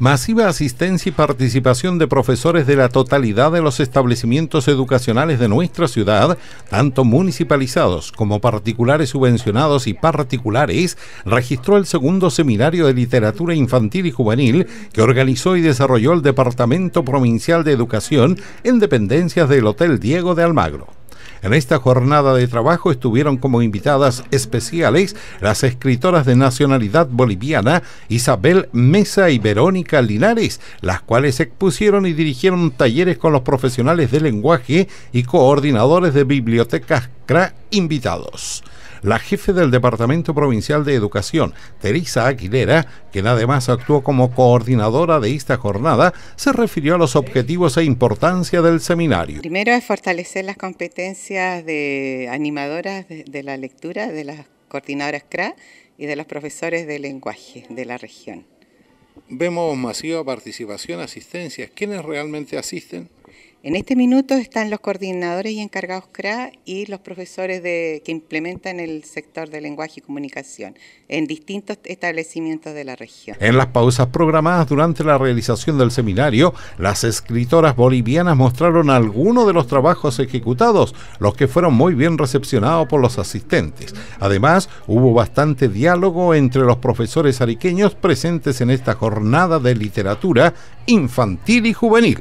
Masiva asistencia y participación de profesores de la totalidad de los establecimientos educacionales de nuestra ciudad, tanto municipalizados como particulares subvencionados y particulares, registró el segundo seminario de literatura infantil y juvenil que organizó y desarrolló el Departamento Provincial de Educación en dependencias del Hotel Diego de Almagro. En esta jornada de trabajo estuvieron como invitadas especiales las escritoras de nacionalidad boliviana Isabel Mesa y Verónica Linares, las cuales expusieron y dirigieron talleres con los profesionales de lenguaje y coordinadores de bibliotecas CRA invitados. La jefe del Departamento Provincial de Educación, Teresa Aguilera, quien además actuó como coordinadora de esta jornada, se refirió a los objetivos e importancia del seminario. Primero es fortalecer las competencias de animadoras de, la lectura de las coordinadoras CRA y de los profesores de lenguaje de la región. Vemos masiva participación, asistencias. ¿Quiénes realmente asisten? En este minuto están los coordinadores y encargados CRA y los profesores que implementan el sector de lenguaje y comunicación en distintos establecimientos de la región. En las pausas programadas durante la realización del seminario, las escritoras bolivianas mostraron algunos de los trabajos ejecutados, los que fueron muy bien recepcionados por los asistentes. Además, hubo bastante diálogo entre los profesores ariqueños presentes en esta jornada de literatura infantil y juvenil.